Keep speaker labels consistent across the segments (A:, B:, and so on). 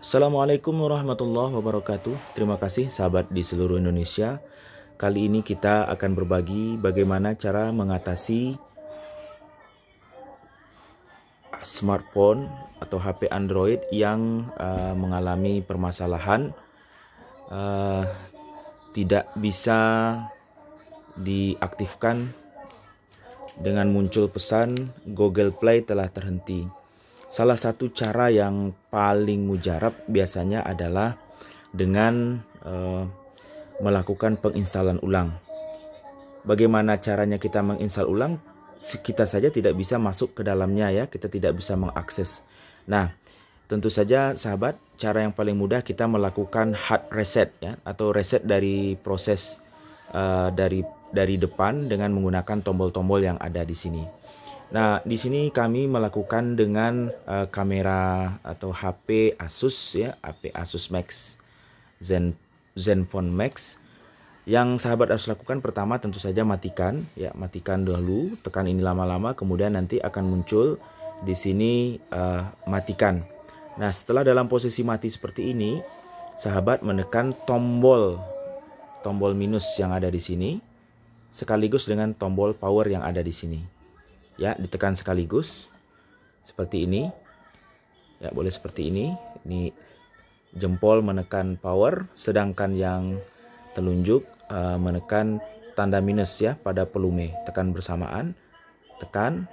A: Assalamualaikum warahmatullahi wabarakatuh. Terima kasih sahabat di seluruh Indonesia. Kali ini kita akan berbagi bagaimana cara mengatasi smartphone atau HP Android yang uh, mengalami permasalahan uh, tidak bisa diaktifkan dengan muncul pesan Google Play telah terhenti. Salah satu cara yang paling mujarab biasanya adalah dengan eh, melakukan penginstalan ulang. Bagaimana caranya kita menginstal ulang? Kita saja tidak bisa masuk ke dalamnya ya, kita tidak bisa mengakses. Nah, tentu saja sahabat, cara yang paling mudah kita melakukan hard reset ya atau reset dari proses uh, dari dari depan dengan menggunakan tombol-tombol yang ada di sini. Nah, di sini kami melakukan dengan uh, kamera atau HP Asus ya, HP Asus Max Zen Zenfone Max. Yang sahabat harus lakukan pertama tentu saja matikan ya, matikan dulu tekan ini lama-lama kemudian nanti akan muncul di sini uh, matikan. Nah, setelah dalam posisi mati seperti ini, sahabat menekan tombol tombol minus yang ada di sini sekaligus dengan tombol power yang ada di sini ya ditekan sekaligus seperti ini ya boleh seperti ini ini jempol menekan power sedangkan yang telunjuk uh, menekan tanda minus ya pada pelume tekan bersamaan tekan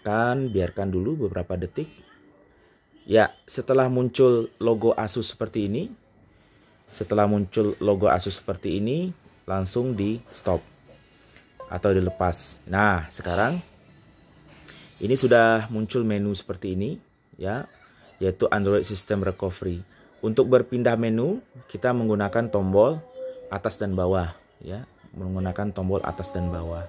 A: tekan biarkan dulu beberapa detik ya setelah muncul logo Asus seperti ini setelah muncul logo Asus seperti ini langsung di stop atau dilepas. Nah, sekarang ini sudah muncul menu seperti ini ya, yaitu Android System Recovery. Untuk berpindah menu, kita menggunakan tombol atas dan bawah ya, menggunakan tombol atas dan bawah.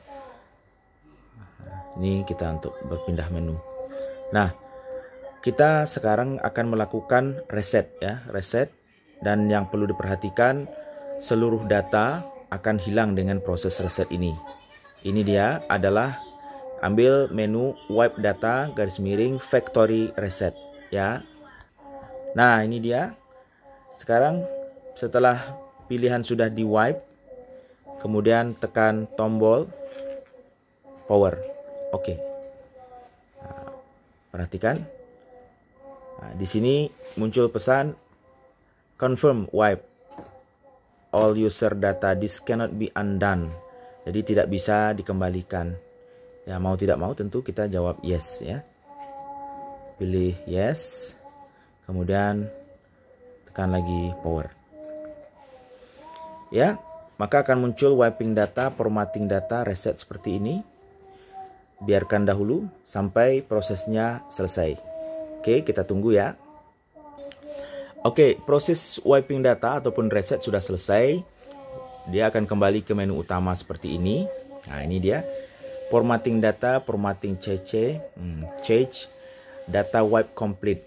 A: Ini kita untuk berpindah menu. Nah, kita sekarang akan melakukan reset ya, reset dan yang perlu diperhatikan seluruh data akan hilang dengan proses reset ini. Ini dia adalah ambil menu wipe data garis miring factory reset ya. Nah, ini dia. Sekarang setelah pilihan sudah di wipe kemudian tekan tombol power. Oke. Okay. Nah, perhatikan. Nah, di sini muncul pesan confirm wipe all user data this cannot be undone jadi tidak bisa dikembalikan. Ya mau tidak mau tentu kita jawab yes ya. Pilih yes. Kemudian tekan lagi power. Ya, maka akan muncul wiping data, formatting data, reset seperti ini. Biarkan dahulu sampai prosesnya selesai. Oke, kita tunggu ya. Oke, proses wiping data ataupun reset sudah selesai. Dia akan kembali ke menu utama seperti ini. Nah, ini dia. Formatting data, formatting CC, hmm, change data wipe complete.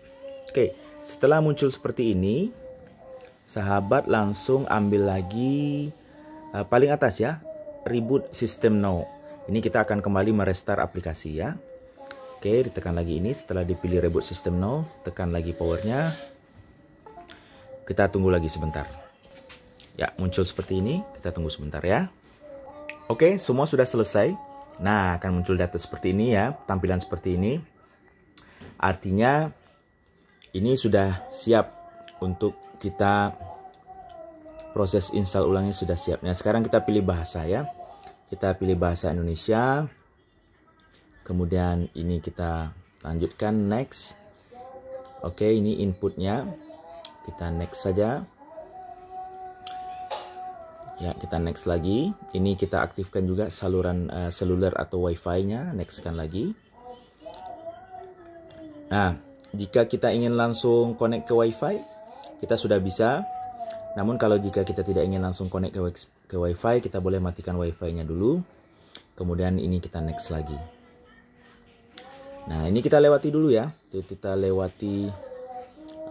A: Oke, setelah muncul seperti ini, sahabat langsung ambil lagi uh, paling atas ya, reboot system now. Ini kita akan kembali merestart aplikasi ya. Oke, ditekan lagi ini setelah dipilih reboot system now, tekan lagi powernya. Kita tunggu lagi sebentar. Ya, muncul seperti ini. Kita tunggu sebentar ya. Oke, semua sudah selesai. Nah, akan muncul data seperti ini ya, tampilan seperti ini. Artinya ini sudah siap untuk kita proses install ulangnya sudah siap. Nah, sekarang kita pilih bahasa ya. Kita pilih bahasa Indonesia. Kemudian ini kita lanjutkan next. Oke, ini inputnya. Kita next saja. Ya, kita next lagi. Ini kita aktifkan juga saluran uh, seluler atau WiFi-nya. Nextkan lagi. Nah, jika kita ingin langsung connect ke WiFi, kita sudah bisa. Namun kalau jika kita tidak ingin langsung connect ke, ke WiFi, kita boleh matikan WiFi-nya dulu. Kemudian ini kita next lagi. Nah, ini kita lewati dulu ya. kita lewati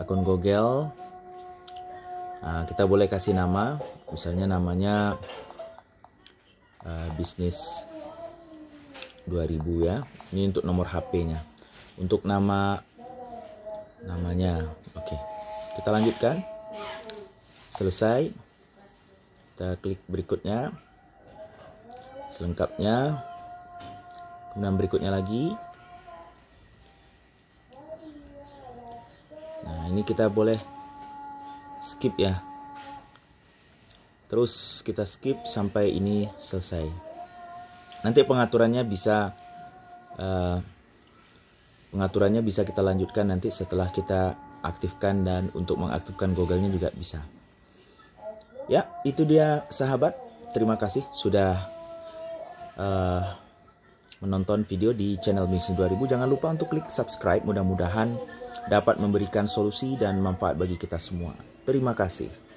A: akun Google Ah, kita boleh kasih nama, misalnya namanya uh, bisnis 2000 ya. Ini untuk nomor HP-nya. Untuk nama namanya. Oke. Okay. Kita lanjutkan. Selesai. Kita klik berikutnya. Selengkapnya. Kemudian berikutnya lagi. Nah, ini kita boleh skip ya terus kita skip sampai ini selesai nanti pengaturannya bisa uh, pengaturannya bisa kita lanjutkan nanti setelah kita aktifkan dan untuk mengaktifkan Google nya juga bisa ya itu dia sahabat terima kasih sudah uh, menonton video di channel Mission 2000 jangan lupa untuk klik subscribe mudah-mudahan dapat memberikan solusi dan manfaat bagi kita semua Terima kasih.